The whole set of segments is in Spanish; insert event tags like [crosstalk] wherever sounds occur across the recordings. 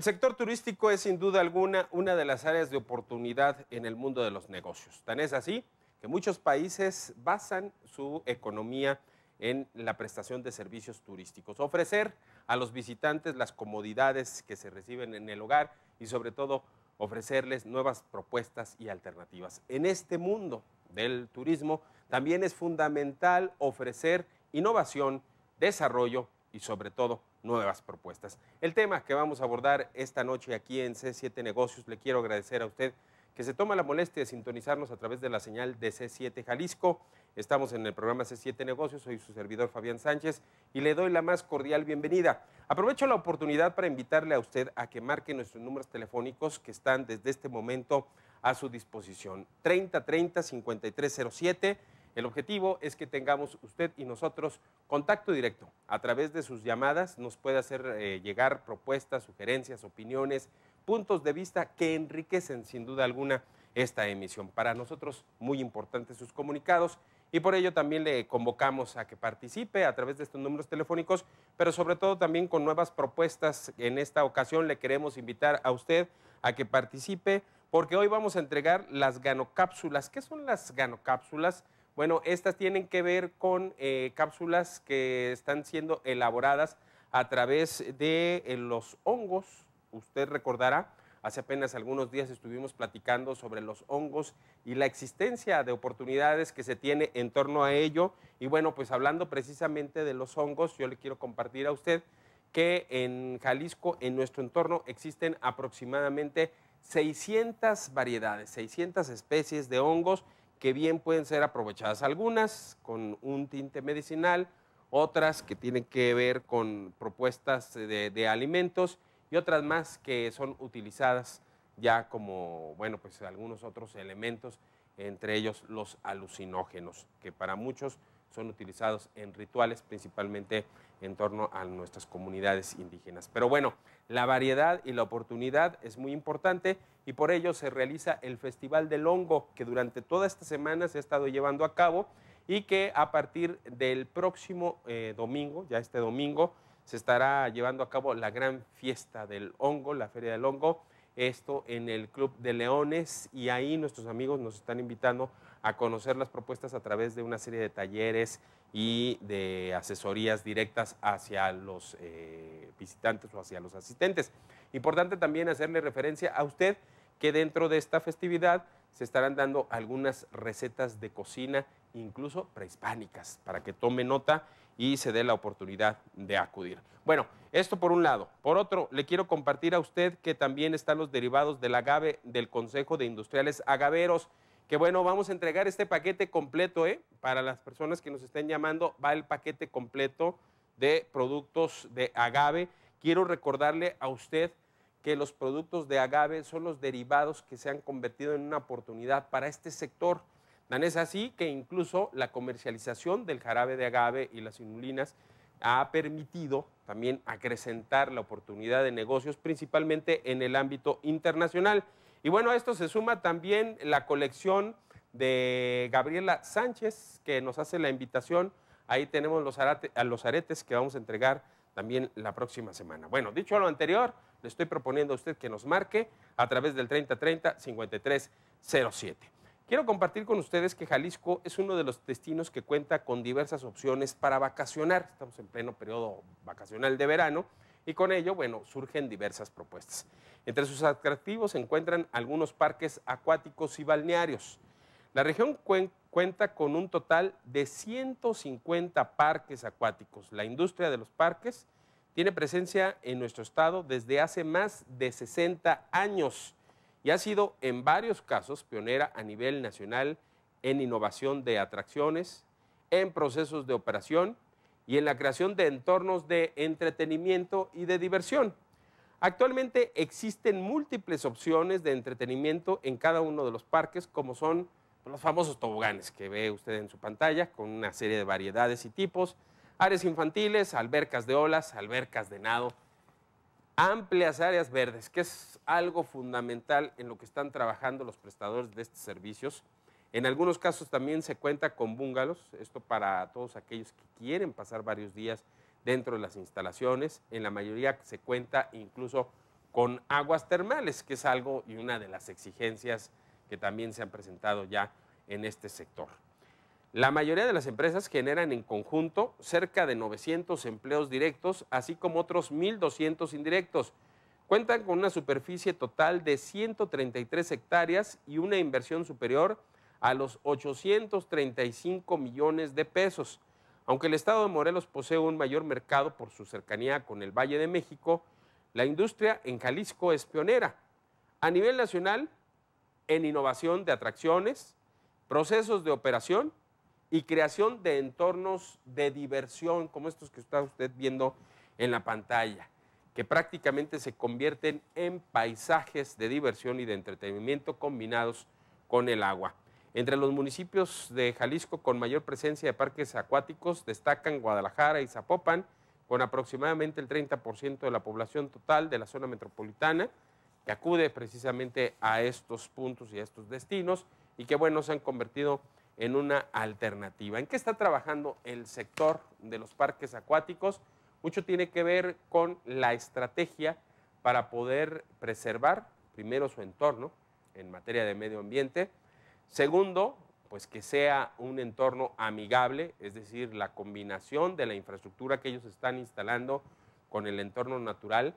El sector turístico es sin duda alguna una de las áreas de oportunidad en el mundo de los negocios. Tan es así que muchos países basan su economía en la prestación de servicios turísticos, ofrecer a los visitantes las comodidades que se reciben en el hogar y sobre todo ofrecerles nuevas propuestas y alternativas. En este mundo del turismo también es fundamental ofrecer innovación, desarrollo y sobre todo nuevas propuestas. El tema que vamos a abordar esta noche aquí en C7 Negocios, le quiero agradecer a usted que se toma la molestia de sintonizarnos a través de la señal de C7 Jalisco. Estamos en el programa C7 Negocios, soy su servidor Fabián Sánchez y le doy la más cordial bienvenida. Aprovecho la oportunidad para invitarle a usted a que marque nuestros números telefónicos que están desde este momento a su disposición. 3030 5307 el objetivo es que tengamos usted y nosotros contacto directo. A través de sus llamadas nos puede hacer eh, llegar propuestas, sugerencias, opiniones, puntos de vista que enriquecen sin duda alguna esta emisión. Para nosotros muy importantes sus comunicados y por ello también le convocamos a que participe a través de estos números telefónicos, pero sobre todo también con nuevas propuestas. En esta ocasión le queremos invitar a usted a que participe porque hoy vamos a entregar las ganocápsulas. ¿Qué son las ganocápsulas? Bueno, estas tienen que ver con eh, cápsulas que están siendo elaboradas a través de eh, los hongos. Usted recordará, hace apenas algunos días estuvimos platicando sobre los hongos y la existencia de oportunidades que se tiene en torno a ello. Y bueno, pues hablando precisamente de los hongos, yo le quiero compartir a usted que en Jalisco, en nuestro entorno, existen aproximadamente 600 variedades, 600 especies de hongos que bien pueden ser aprovechadas algunas con un tinte medicinal, otras que tienen que ver con propuestas de, alimentos y otras más que son utilizadas ya como, bueno, pues algunos otros elementos, entre ellos los alucinógenos, que para muchos son utilizados en rituales, principalmente en torno a nuestras comunidades indígenas. Pero bueno, la variedad y la oportunidad es muy importante y por ello se realiza el Festival del Hongo que durante toda esta semana se ha estado llevando a cabo y que a partir del próximo eh, domingo, ya este domingo, se estará llevando a cabo la gran fiesta del hongo, la Feria del Hongo, esto en el Club de Leones y ahí nuestros amigos nos están invitando a conocer las propuestas a través de una serie de talleres y de asesorías directas hacia los eh, visitantes o hacia los asistentes. Importante también hacerle referencia a usted que dentro de esta festividad se estarán dando algunas recetas de cocina, incluso prehispánicas, para que tome nota y se dé la oportunidad de acudir. Bueno, esto por un lado. Por otro, le quiero compartir a usted que también están los derivados del agave del Consejo de Industriales Agaveros, que bueno, vamos a entregar este paquete completo, ¿eh? Para las personas que nos estén llamando, va el paquete completo de productos de agave Quiero recordarle a usted que los productos de agave son los derivados que se han convertido en una oportunidad para este sector. Tan es así que incluso la comercialización del jarabe de agave y las inulinas ha permitido también acrecentar la oportunidad de negocios, principalmente en el ámbito internacional. Y bueno, a esto se suma también la colección de Gabriela Sánchez, que nos hace la invitación. Ahí tenemos los, los aretes que vamos a entregar también la próxima semana. Bueno, dicho lo anterior, le estoy proponiendo a usted que nos marque a través del 3030-5307. Quiero compartir con ustedes que Jalisco es uno de los destinos que cuenta con diversas opciones para vacacionar. Estamos en pleno periodo vacacional de verano y con ello, bueno, surgen diversas propuestas. Entre sus atractivos se encuentran algunos parques acuáticos y balnearios. La región cuenta cuenta con un total de 150 parques acuáticos. La industria de los parques tiene presencia en nuestro estado desde hace más de 60 años y ha sido en varios casos pionera a nivel nacional en innovación de atracciones, en procesos de operación y en la creación de entornos de entretenimiento y de diversión. Actualmente existen múltiples opciones de entretenimiento en cada uno de los parques, como son los famosos toboganes que ve usted en su pantalla, con una serie de variedades y tipos, áreas infantiles, albercas de olas, albercas de nado, amplias áreas verdes, que es algo fundamental en lo que están trabajando los prestadores de estos servicios. En algunos casos también se cuenta con bungalows, esto para todos aquellos que quieren pasar varios días dentro de las instalaciones. En la mayoría se cuenta incluso con aguas termales, que es algo y una de las exigencias que también se han presentado ya en este sector. La mayoría de las empresas generan en conjunto cerca de 900 empleos directos, así como otros 1.200 indirectos. Cuentan con una superficie total de 133 hectáreas y una inversión superior a los 835 millones de pesos. Aunque el estado de Morelos posee un mayor mercado por su cercanía con el Valle de México, la industria en Jalisco es pionera. A nivel nacional, en innovación de atracciones, procesos de operación y creación de entornos de diversión, como estos que está usted viendo en la pantalla, que prácticamente se convierten en paisajes de diversión y de entretenimiento combinados con el agua. Entre los municipios de Jalisco con mayor presencia de parques acuáticos destacan Guadalajara y Zapopan, con aproximadamente el 30% de la población total de la zona metropolitana, acude precisamente a estos puntos y a estos destinos y que bueno, se han convertido en una alternativa. ¿En qué está trabajando el sector de los parques acuáticos? Mucho tiene que ver con la estrategia para poder preservar primero su entorno en materia de medio ambiente, segundo, pues que sea un entorno amigable, es decir, la combinación de la infraestructura que ellos están instalando con el entorno natural,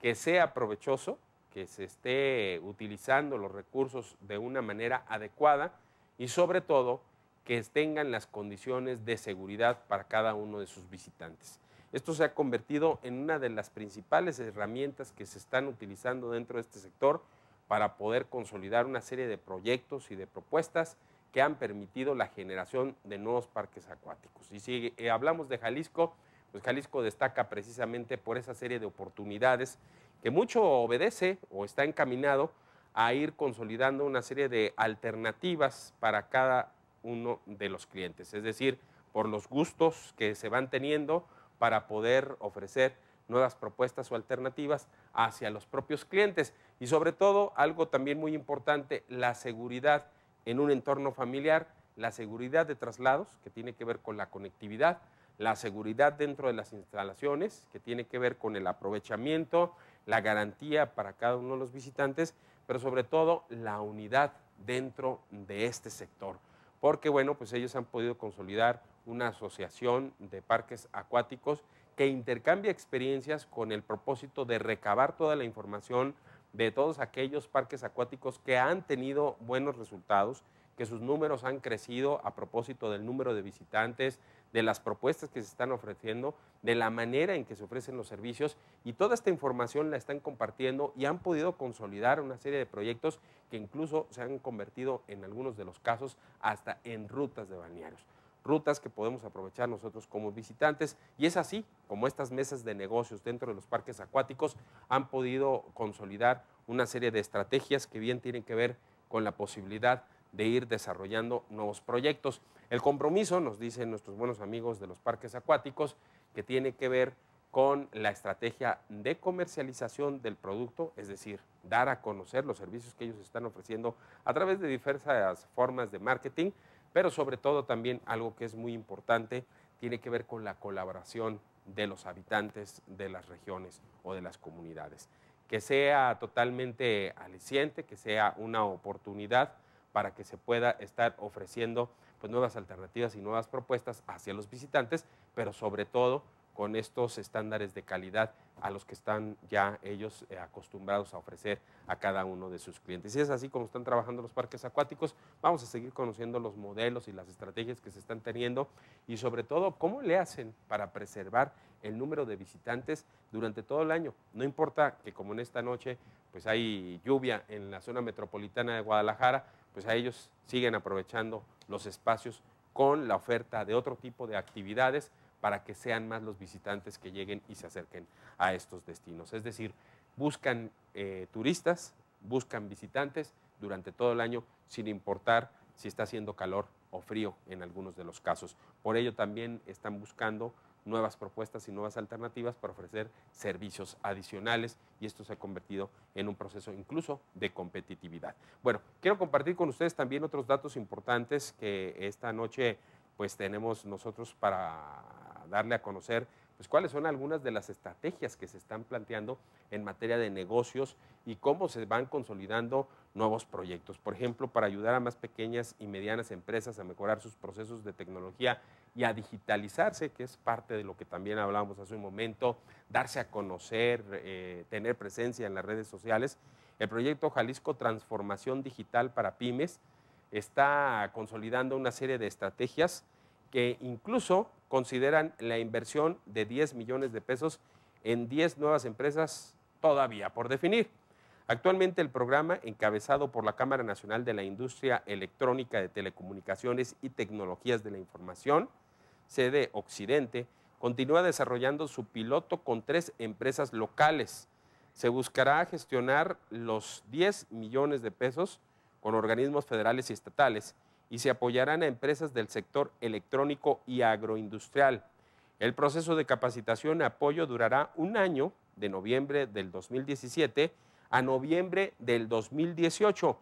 que sea provechoso, que se esté utilizando los recursos de una manera adecuada y sobre todo que tengan las condiciones de seguridad para cada uno de sus visitantes. Esto se ha convertido en una de las principales herramientas que se están utilizando dentro de este sector para poder consolidar una serie de proyectos y de propuestas que han permitido la generación de nuevos parques acuáticos. Y si eh, hablamos de Jalisco, pues Jalisco destaca precisamente por esa serie de oportunidades que mucho obedece o está encaminado a ir consolidando una serie de alternativas para cada uno de los clientes, es decir, por los gustos que se van teniendo para poder ofrecer nuevas propuestas o alternativas hacia los propios clientes y sobre todo algo también muy importante, la seguridad en un entorno familiar, la seguridad de traslados que tiene que ver con la conectividad, la seguridad dentro de las instalaciones que tiene que ver con el aprovechamiento, la garantía para cada uno de los visitantes, pero sobre todo la unidad dentro de este sector. Porque bueno, pues ellos han podido consolidar una asociación de parques acuáticos que intercambia experiencias con el propósito de recabar toda la información de todos aquellos parques acuáticos que han tenido buenos resultados que sus números han crecido a propósito del número de visitantes, de las propuestas que se están ofreciendo, de la manera en que se ofrecen los servicios y toda esta información la están compartiendo y han podido consolidar una serie de proyectos que incluso se han convertido en algunos de los casos hasta en rutas de balnearios rutas que podemos aprovechar nosotros como visitantes. Y es así como estas mesas de negocios dentro de los parques acuáticos han podido consolidar una serie de estrategias que bien tienen que ver con la posibilidad de ir desarrollando nuevos proyectos. El compromiso, nos dicen nuestros buenos amigos de los parques acuáticos, que tiene que ver con la estrategia de comercialización del producto, es decir, dar a conocer los servicios que ellos están ofreciendo a través de diversas formas de marketing, pero sobre todo también algo que es muy importante, tiene que ver con la colaboración de los habitantes de las regiones o de las comunidades. Que sea totalmente aliciente, que sea una oportunidad para que se pueda estar ofreciendo pues, nuevas alternativas y nuevas propuestas hacia los visitantes, pero sobre todo con estos estándares de calidad a los que están ya ellos eh, acostumbrados a ofrecer a cada uno de sus clientes. Y es así como están trabajando los parques acuáticos. Vamos a seguir conociendo los modelos y las estrategias que se están teniendo y sobre todo cómo le hacen para preservar el número de visitantes durante todo el año. No importa que como en esta noche pues hay lluvia en la zona metropolitana de Guadalajara, pues a ellos siguen aprovechando los espacios con la oferta de otro tipo de actividades para que sean más los visitantes que lleguen y se acerquen a estos destinos. Es decir, buscan eh, turistas, buscan visitantes durante todo el año, sin importar si está haciendo calor o frío en algunos de los casos. Por ello también están buscando nuevas propuestas y nuevas alternativas para ofrecer servicios adicionales y esto se ha convertido en un proceso incluso de competitividad. Bueno, quiero compartir con ustedes también otros datos importantes que esta noche pues tenemos nosotros para darle a conocer pues cuáles son algunas de las estrategias que se están planteando en materia de negocios y cómo se van consolidando nuevos proyectos. Por ejemplo, para ayudar a más pequeñas y medianas empresas a mejorar sus procesos de tecnología y a digitalizarse, que es parte de lo que también hablábamos hace un momento, darse a conocer, eh, tener presencia en las redes sociales. El proyecto Jalisco Transformación Digital para Pymes está consolidando una serie de estrategias que incluso consideran la inversión de 10 millones de pesos en 10 nuevas empresas todavía por definir. Actualmente el programa, encabezado por la Cámara Nacional de la Industria Electrónica de Telecomunicaciones y Tecnologías de la Información, sede Occidente, continúa desarrollando su piloto con tres empresas locales. Se buscará gestionar los 10 millones de pesos con organismos federales y estatales y se apoyarán a empresas del sector electrónico y agroindustrial. El proceso de capacitación y apoyo durará un año, de noviembre del 2017 a noviembre del 2018,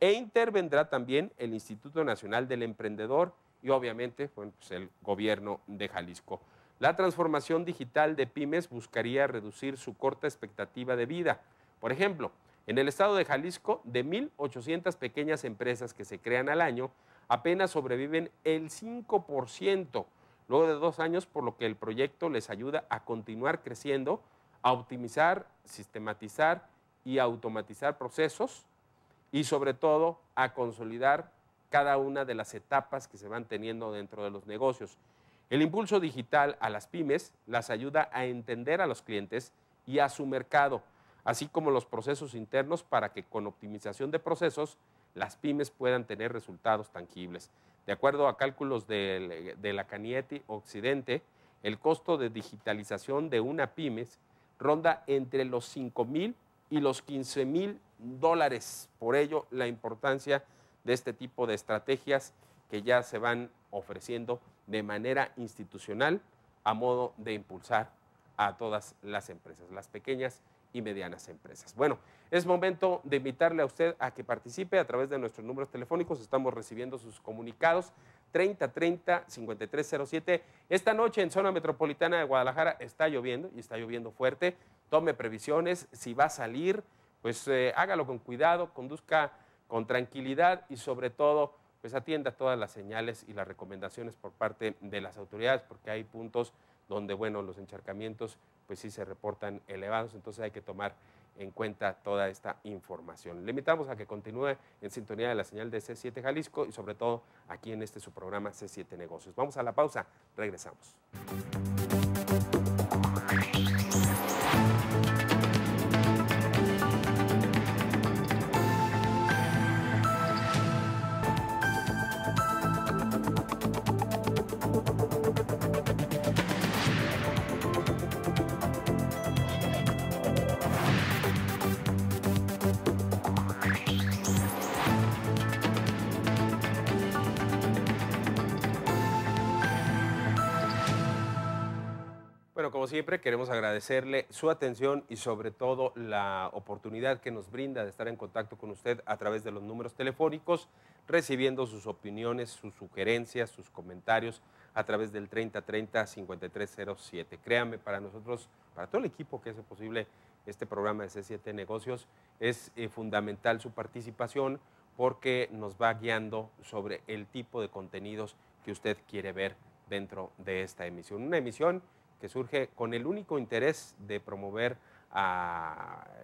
e intervendrá también el Instituto Nacional del Emprendedor y obviamente pues, el gobierno de Jalisco. La transformación digital de pymes buscaría reducir su corta expectativa de vida. Por ejemplo, en el estado de Jalisco, de 1.800 pequeñas empresas que se crean al año, apenas sobreviven el 5% luego de dos años, por lo que el proyecto les ayuda a continuar creciendo, a optimizar, sistematizar y automatizar procesos y sobre todo a consolidar cada una de las etapas que se van teniendo dentro de los negocios. El impulso digital a las pymes las ayuda a entender a los clientes y a su mercado así como los procesos internos para que con optimización de procesos las pymes puedan tener resultados tangibles. De acuerdo a cálculos de, la Canieti Occidente, el costo de digitalización de una pymes ronda entre los 5 mil y los 15 mil dólares. Por ello, la importancia de este tipo de estrategias que ya se van ofreciendo de manera institucional a modo de impulsar a todas las empresas, las pequeñas y medianas empresas. Bueno, es momento de invitarle a usted a que participe a través de nuestros números telefónicos. Estamos recibiendo sus comunicados 3030-5307. Esta noche en zona metropolitana de Guadalajara está lloviendo y está lloviendo fuerte. Tome previsiones. Si va a salir, pues eh, hágalo con cuidado, conduzca con tranquilidad y sobre todo, pues atienda todas las señales y las recomendaciones por parte de las autoridades, porque hay puntos donde, bueno, los encharcamientos pues sí se reportan elevados, entonces hay que tomar en cuenta toda esta información. Le invitamos a que continúe en sintonía de la señal de C7 Jalisco y sobre todo aquí en este su programa C7 Negocios. Vamos a la pausa, regresamos. siempre, queremos agradecerle su atención y sobre todo la oportunidad que nos brinda de estar en contacto con usted a través de los números telefónicos, recibiendo sus opiniones, sus sugerencias, sus comentarios a través del 3030-5307. Créame, para nosotros, para todo el equipo que hace posible este programa de C7 Negocios, es eh, fundamental su participación porque nos va guiando sobre el tipo de contenidos que usted quiere ver dentro de esta emisión. Una emisión que surge con el único interés de promover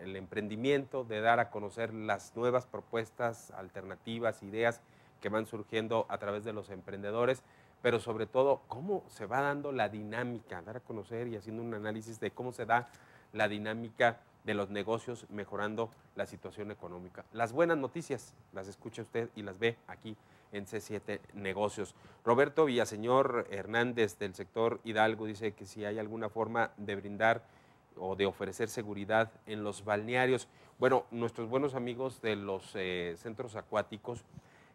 el emprendimiento, de dar a conocer las nuevas propuestas, alternativas, ideas que van surgiendo a través de los emprendedores, pero sobre todo cómo se va dando la dinámica, dar a conocer y haciendo un análisis de cómo se da la dinámica de los negocios mejorando la situación económica. Las buenas noticias las escucha usted y las ve aquí en C7 Negocios. Roberto Villaseñor Hernández del sector Hidalgo dice que si hay alguna forma de brindar o de ofrecer seguridad en los balnearios. Bueno, nuestros buenos amigos de los eh, centros acuáticos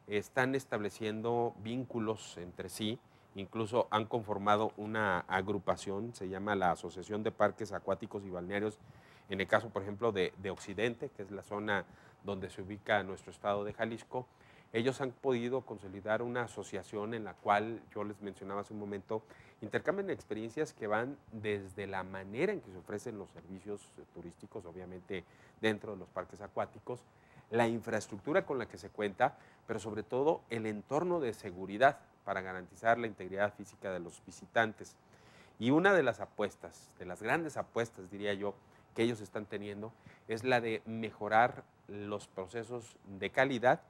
están estableciendo vínculos entre sí, incluso han conformado una agrupación, se llama la Asociación de Parques Acuáticos y Balnearios, en el caso, por ejemplo, de Occidente, que es la zona donde se ubica nuestro estado de Jalisco, ellos han podido consolidar una asociación en la cual yo les mencionaba hace un momento, intercambian experiencias que van desde la manera en que se ofrecen los servicios eh, turísticos, obviamente dentro de los parques acuáticos, la infraestructura con la que se cuenta, pero sobre todo el entorno de seguridad para garantizar la integridad física de los visitantes. Y una de las apuestas, de las grandes apuestas, diría yo, que ellos están teniendo es la de mejorar los procesos de calidad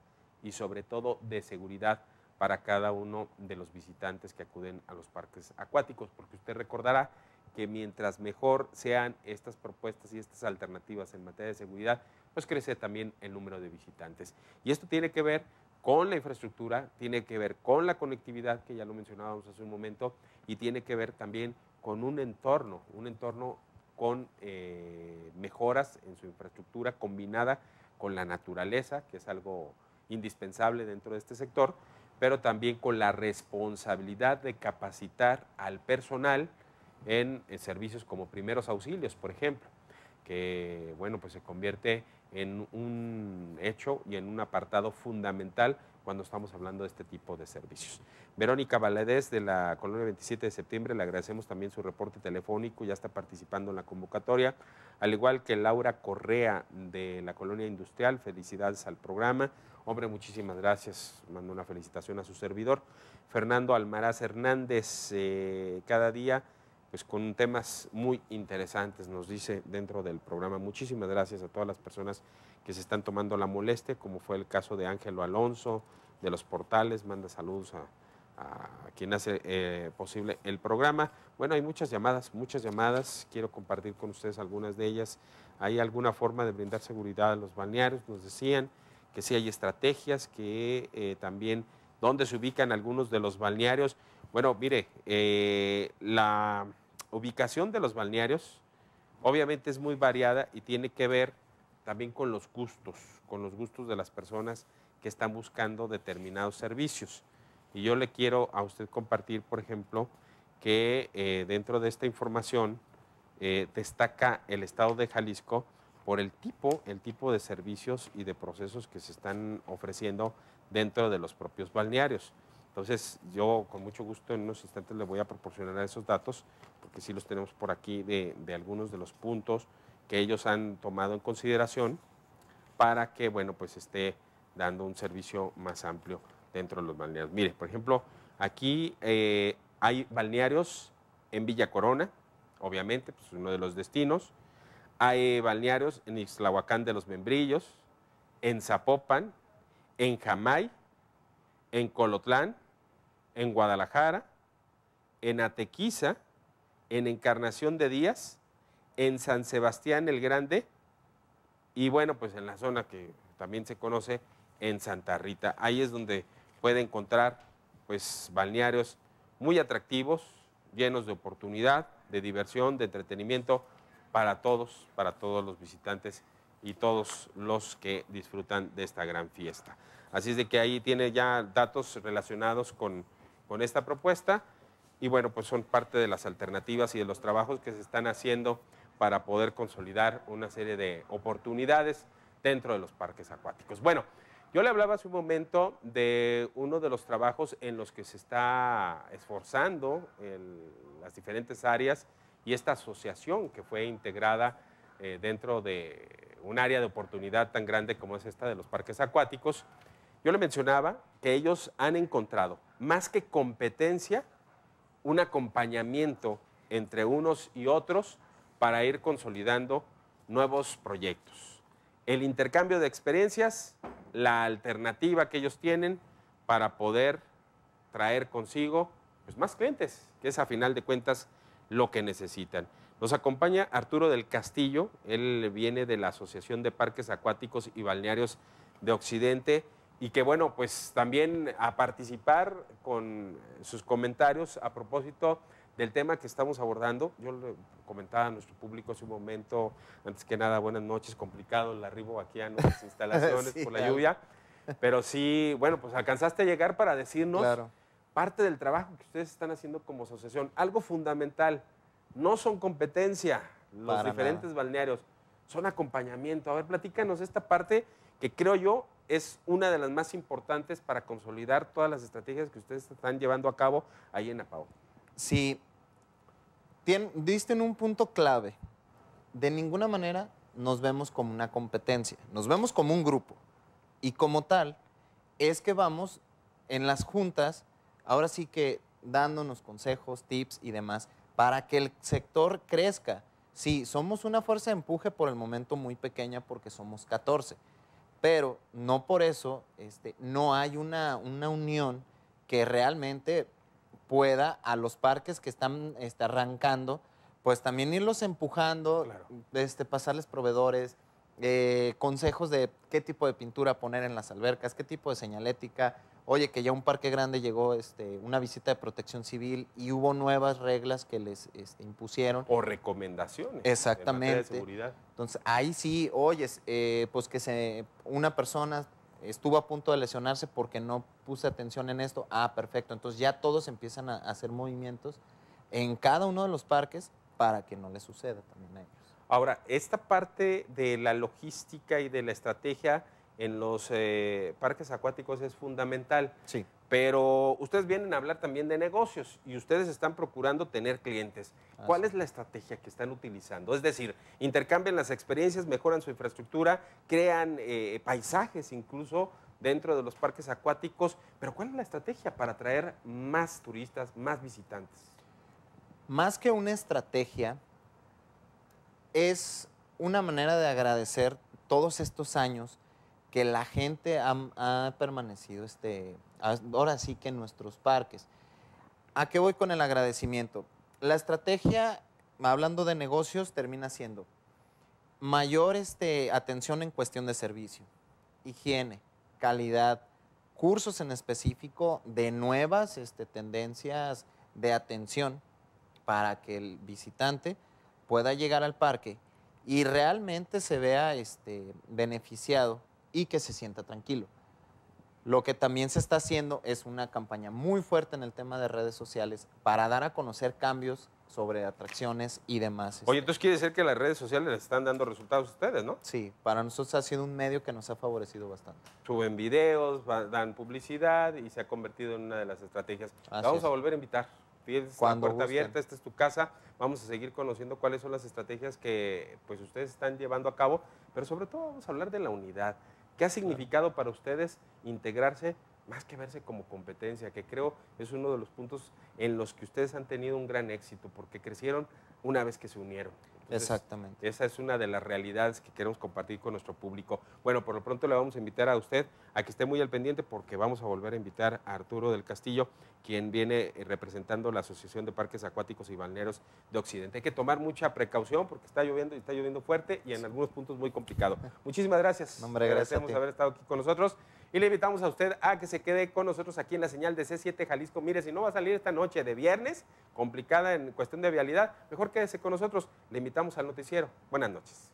y sobre todo de seguridad para cada uno de los visitantes que acuden a los parques acuáticos, porque usted recordará que mientras mejor sean estas propuestas y estas alternativas en materia de seguridad, pues crece también el número de visitantes. Y esto tiene que ver con la infraestructura, tiene que ver con la conectividad, que ya lo mencionábamos hace un momento, y tiene que ver también con un entorno, un entorno con eh, mejoras en su infraestructura combinada con la naturaleza, que es algo indispensable dentro de este sector, pero también con la responsabilidad de capacitar al personal en servicios como primeros auxilios, por ejemplo, que bueno, pues se convierte en un hecho y en un apartado fundamental cuando estamos hablando de este tipo de servicios. Verónica Valadez de la Colonia 27 de septiembre, le agradecemos también su reporte telefónico, ya está participando en la convocatoria, al igual que Laura Correa de la Colonia Industrial, felicidades al programa. Hombre, muchísimas gracias. Mando una felicitación a su servidor. Fernando Almaraz Hernández, eh, cada día pues con temas muy interesantes, nos dice dentro del programa. Muchísimas gracias a todas las personas que se están tomando la molestia, como fue el caso de Ángelo Alonso, de los portales, manda saludos a, quien hace eh, posible el programa. Bueno, hay muchas llamadas, muchas llamadas. Quiero compartir con ustedes algunas de ellas. Hay alguna forma de brindar seguridad a los balnearios, nos decían que sí hay estrategias, que eh, también dónde se ubican algunos de los balnearios. Bueno, mire, eh, la ubicación de los balnearios obviamente es muy variada y tiene que ver también con los gustos, con los gustos de las personas que están buscando determinados servicios. Y yo le quiero a usted compartir, por ejemplo, que eh, dentro de esta información destaca el estado de Jalisco por el tipo, el tipo de servicios y de procesos que se están ofreciendo dentro de los propios balnearios. Entonces, yo con mucho gusto en unos instantes les voy a proporcionar esos datos, porque sí los tenemos por aquí de, algunos de los puntos que ellos han tomado en consideración para que, bueno, pues esté dando un servicio más amplio dentro de los balnearios. Mire, por ejemplo, aquí eh, hay balnearios en Villa Corona, obviamente, pues uno de los destinos, hay balnearios en Ixlahuacán de los Membrillos, en Zapopan, en Jamay, en Colotlán, en Guadalajara, en Atequiza, en Encarnación de Díaz, en San Sebastián el Grande y bueno, pues en la zona que también se conoce en Santa Rita. Ahí es donde puede encontrar pues balnearios muy atractivos, llenos de oportunidad, de diversión, de entretenimiento para todos, para todos los visitantes y todos los que disfrutan de esta gran fiesta. Así es de que ahí tiene ya datos relacionados con, con esta propuesta y bueno, pues son parte de las alternativas y de los trabajos que se están haciendo para poder consolidar una serie de oportunidades dentro de los parques acuáticos. Bueno, yo le hablaba hace un momento de uno de los trabajos en los que se está esforzando en las diferentes áreas y esta asociación que fue integrada eh, dentro de un área de oportunidad tan grande como es esta de los parques acuáticos, yo le mencionaba que ellos han encontrado, más que competencia, un acompañamiento entre unos y otros para ir consolidando nuevos proyectos. El intercambio de experiencias, la alternativa que ellos tienen para poder traer consigo pues, más clientes, que es a final de cuentas lo que necesitan. Nos acompaña Arturo del Castillo, él viene de la Asociación de Parques Acuáticos y Balnearios de Occidente y que bueno, pues también a participar con sus comentarios a propósito del tema que estamos abordando. Yo le comentaba a nuestro público hace un momento, antes que nada, buenas noches, complicado el arribo aquí a nuestras [laughs] instalaciones por la lluvia, pero sí, bueno, pues alcanzaste a llegar para decirnos parte del trabajo que ustedes están haciendo como asociación. Algo fundamental, no son competencia los diferentes balnearios, son acompañamiento. A ver, platícanos esta parte que creo yo es una de las más importantes para consolidar todas las estrategias que ustedes están llevando a cabo ahí en APAO. Sí, Tien, diste en un punto clave. De ninguna manera nos vemos como una competencia, nos vemos como un grupo. Y como tal, es que vamos en las juntas ahora sí que dándonos consejos, tips y demás para que el sector crezca. Sí, somos una fuerza de empuje por el momento muy pequeña porque somos 14, pero no por eso este, no hay una, unión que realmente pueda a los parques que están este, arrancando, pues también irlos empujando, este, pasarles proveedores, eh, consejos de qué tipo de pintura poner en las albercas, qué tipo de señalética. Oye, que ya un parque grande llegó este, una visita de protección civil y hubo nuevas reglas que les este, impusieron. O recomendaciones. Exactamente. de seguridad. Entonces, ahí sí, oye, eh, pues que se, una persona estuvo a punto de lesionarse porque no puse atención en esto. Ah, perfecto. Entonces ya todos empiezan a hacer movimientos en cada uno de los parques para que no les suceda también a ellos. Ahora, esta parte de la logística y de la estrategia en los eh, parques acuáticos es fundamental. Sí. Pero ustedes vienen a hablar también de negocios y ustedes están procurando tener clientes. ¿Cuál es la estrategia que están utilizando? Es decir, intercambian las experiencias, mejoran su infraestructura, crean eh, paisajes incluso dentro de los parques acuáticos, pero ¿cuál es la estrategia para atraer más turistas, más visitantes? Más que una estrategia, es una manera de agradecer todos estos años que la gente ha, permanecido, este, ahora sí que en nuestros parques. ¿A qué voy con el agradecimiento? La estrategia, hablando de negocios, termina siendo mayor este, atención en cuestión de servicio, higiene, calidad, cursos en específico de nuevas este, tendencias de atención para que el visitante pueda llegar al parque y realmente se vea este, beneficiado y que se sienta tranquilo. Lo que también se está haciendo es una campaña muy fuerte en el tema de redes sociales para dar a conocer cambios sobre atracciones y demás. Oye, este. entonces quiere decir que las redes sociales les están dando resultados a ustedes, ¿no? Sí, para nosotros ha sido un medio que nos ha favorecido bastante. Suben videos, dan publicidad y se ha convertido en una de las estrategias. vamos a volver a invitar. Fields la puerta abierta, esta es tu casa. Vamos a seguir conociendo cuáles son las estrategias que pues, ustedes están llevando a cabo, pero sobre todo vamos a hablar de la unidad. ¿Qué ha significado para ustedes integrarse más que verse como competencia, que creo es uno de los puntos en los que ustedes han tenido un gran éxito, porque crecieron una vez que se unieron? Exactamente. Esa es una de las realidades que queremos compartir con nuestro público. Bueno, por lo pronto le vamos a invitar a usted a que esté muy al pendiente porque vamos a volver a invitar a Arturo del Castillo, quien viene eh, representando la Asociación de Parques Acuáticos y Balneros de Occidente. Hay que tomar mucha precaución porque está lloviendo y está lloviendo fuerte y en algunos puntos muy complicado. Muchísimas gracias. Hombre, gracias. por haber estado aquí con nosotros y le invitamos a usted a que se quede con nosotros aquí en la señal de C7 Jalisco. Mire, si no va a salir esta noche de viernes, complicada en cuestión de vialidad, mejor quédese con nosotros. Le invitamos al noticiero. Buenas noches.